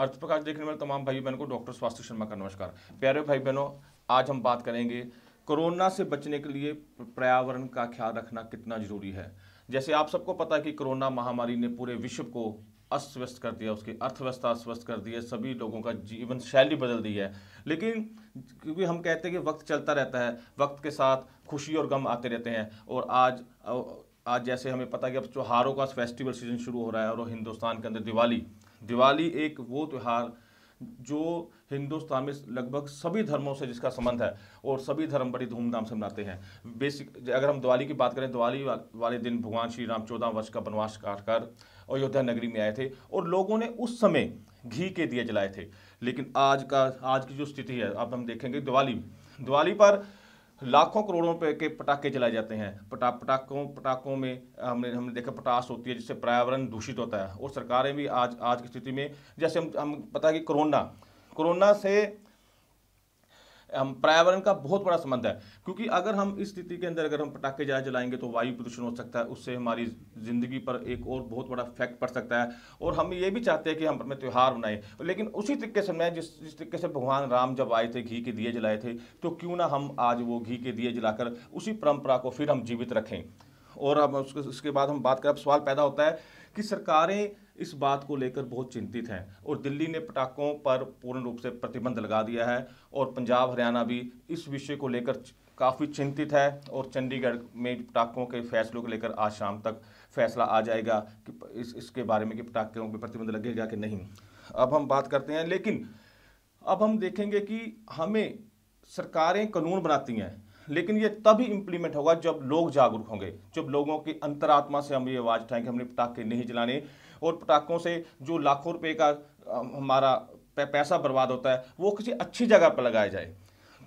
अर्थ प्रकाश देखने वाले तमाम भाई बहनों को डॉक्टर स्वास्थ्य शर्मा का नमस्कार प्यारे भाई बहनों आज हम बात करेंगे कोरोना से बचने के लिए पर्यावरण का ख्याल रखना कितना जरूरी है जैसे आप सबको पता है कि कोरोना महामारी ने पूरे विश्व को अस्त व्यस्त कर दिया उसकी अर्थव्यवस्था अस्वस्थ कर दी है सभी लोगों का जीवन शैली बदल दी है लेकिन क्योंकि हम कहते हैं कि वक्त चलता रहता है वक्त के साथ खुशी और गम आते रहते हैं और आज आज जैसे हमें पता है कि अब त्योहारों का फेस्टिवल सीजन शुरू हो रहा है और हिंदुस्तान के अंदर दिवाली दिवाली एक वो त्यौहार जो हिंदुस्तान में लगभग सभी धर्मों से जिसका संबंध है और सभी धर्म बड़ी धूमधाम से मनाते हैं बेसिक अगर हम दिवाली की बात करें दिवाली वाले दिन भगवान श्री राम चौदह वर्ष का वनवास काट कर अयोध्या नगरी में आए थे और लोगों ने उस समय घी के दिए जलाए थे लेकिन आज का आज की जो स्थिति है अब हम देखेंगे दिवाली दिवाली पर लाखों करोड़ों रुपए के पटाखे चलाए जाते हैं पटा पटाखों पटाखों में हमने हमने देखा पटाश होती है जिससे पर्यावरण दूषित होता है और सरकारें भी आज आज की स्थिति में जैसे हम हम पता है कि कोरोना कोरोना से पर्यावरण का बहुत बड़ा संबंध है क्योंकि अगर हम इस स्थिति के अंदर अगर हम पटाखे ज़्यादा जलाएंगे तो वायु प्रदूषण हो सकता है उससे हमारी ज़िंदगी पर एक और बहुत बड़ा इफेक्ट पड़ सकता है और हम ये भी चाहते हैं कि हम अपने त्यौहार मनाएं लेकिन उसी तरीके से मैं जिस जिस तरीके से भगवान राम जब आए थे घी के दिए जलाए थे तो क्यों ना हम आज वो घी के दिए जलाकर उसी परंपरा को फिर हम जीवित रखें और अब उसके बाद हम बात करें अब सवाल पैदा होता है कि सरकारें इस बात को लेकर बहुत चिंतित हैं और दिल्ली ने पटाखों पर पूर्ण रूप से प्रतिबंध लगा दिया है और पंजाब हरियाणा भी इस विषय को लेकर काफ़ी चिंतित है और चंडीगढ़ में पटाखों के फैसलों को लेकर आज शाम तक फैसला आ जाएगा कि इस इसके बारे में कि पटाखों पर प्रतिबंध लगेगा कि नहीं अब हम बात करते हैं लेकिन अब हम देखेंगे कि हमें सरकारें कानून बनाती हैं लेकिन ये तभी इम्प्लीमेंट होगा जब लोग जागरूक होंगे जब लोगों की अंतरात्मा से हम ये आवाज़ उठाएं कि हमने पटाखे नहीं जलाने और पटाखों से जो लाखों रुपए का हमारा पैसा बर्बाद होता है वो किसी अच्छी जगह पर लगाया जाए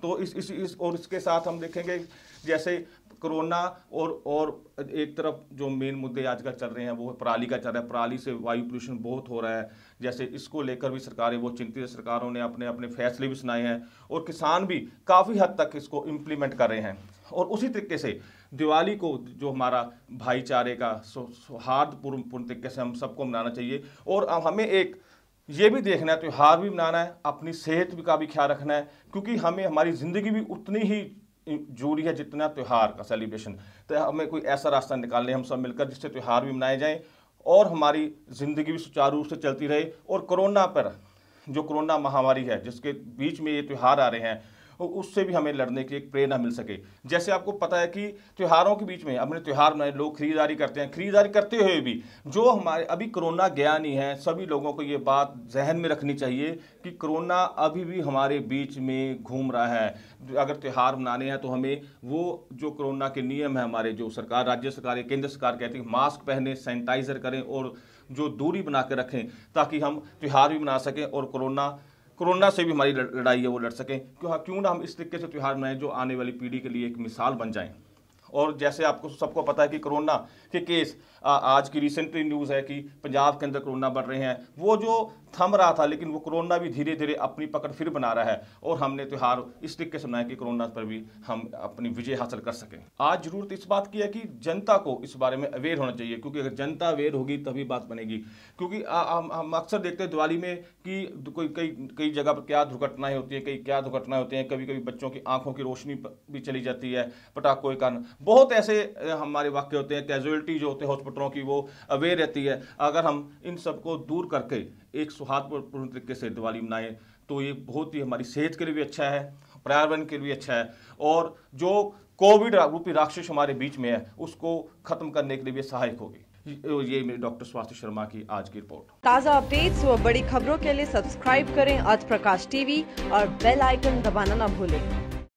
तो इस इस, इस और इसके साथ हम देखेंगे जैसे कोरोना और और एक तरफ जो मेन मुद्दे आजकल चल रहे हैं वो पराली का चल रहा है पराली से वायु पोल्यूशन बहुत हो रहा है जैसे इसको लेकर भी सरकारें वो चिंतित सरकारों ने अपने अपने फैसले भी सुनाए हैं और किसान भी काफ़ी हद तक इसको इम्प्लीमेंट कर रहे हैं और उसी तरीके से दिवाली को जो हमारा भाईचारे का सौहार्दपूर्ण पूर्ण तरीके से हम सबको मनाना चाहिए और हमें एक ये भी देखना है त्यौहार भी मनाना है अपनी सेहत का भी ख्याल रखना है क्योंकि हमें हमारी ज़िंदगी भी उतनी ही जरूरी है जितना त्यौहार का सेलिब्रेशन तो हमें कोई ऐसा रास्ता निकाल लें हम सब मिलकर जिससे त्यौहार भी मनाए जाएँ और हमारी ज़िंदगी भी सुचारू रूप से चलती रहे और कोरोना पर जो कोरोना महामारी है जिसके बीच में ये त्यौहार आ रहे हैं और तो उससे भी हमें लड़ने की एक प्रेरणा मिल सके जैसे आपको पता है कि त्यौहारों के बीच में अपने त्यौहार मनाए लोग खरीदारी करते हैं खरीदारी करते हुए भी जो हमारे अभी कोरोना गया नहीं है सभी लोगों को ये बात जहन में रखनी चाहिए कि कोरोना अभी भी हमारे बीच में घूम रहा है अगर त्यौहार मनाने हैं तो हमें वो जो कोरोना के नियम है हमारे जो सरकार राज्य सरकार या केंद्र सरकार कहती है मास्क पहने सैनिटाइजर करें और जो दूरी बना कर रखें ताकि हम त्यौहार भी मना सकें और कोरोना कोरोना से भी हमारी लड़ाई है वो लड़ सकें क्यों क्यों ना हम इस तरीके से त्यौहार मनाएं जो आने वाली पीढ़ी के लिए एक मिसाल बन जाएं और जैसे आपको सबको पता है कि कोरोना के केस आ, आज की रिसेंटली न्यूज़ है कि पंजाब के अंदर कोरोना बढ़ रहे हैं वो जो थम रहा था लेकिन वो कोरोना भी धीरे धीरे अपनी पकड़ फिर बना रहा है और हमने त्यौहार इस तरीके से मनाया कि कोरोना पर भी हम अपनी विजय हासिल कर सकें आज जरूरत इस बात की है कि जनता को इस बारे में अवेयर होना चाहिए क्योंकि अगर जनता अवेयर होगी तभी बात बनेगी क्योंकि हम अक्सर देखते हैं दिवाली में कि कोई कई कई जगह पर क्या दुर्घटनाएं होती है कई क्या दुर्घटनाएं होती हैं कभी कभी बच्चों की आंखों की रोशनी भी चली जाती है पटाखों के कारण बहुत ऐसे हमारे वाक्य होते हैं कैजुअलिटी जो होते हैं हॉस्पिटलों की वो अवेयर रहती है अगर हम इन सबको दूर करके एक सुहादपूर्ण तरीके से दिवाली मनाएं तो ये बहुत ही हमारी सेहत के लिए भी अच्छा है पर्यावरण के लिए अच्छा है और जो कोविड रूपी राक्षस हमारे बीच में है उसको खत्म करने के लिए भी सहायक होगी ये मेरी डॉक्टर स्वास्थ्य शर्मा की आज की रिपोर्ट ताज़ा अपडेट्स व बड़ी खबरों के लिए सब्सक्राइब करें आज प्रकाश टीवी और बेल आइकन दबाना न भूलें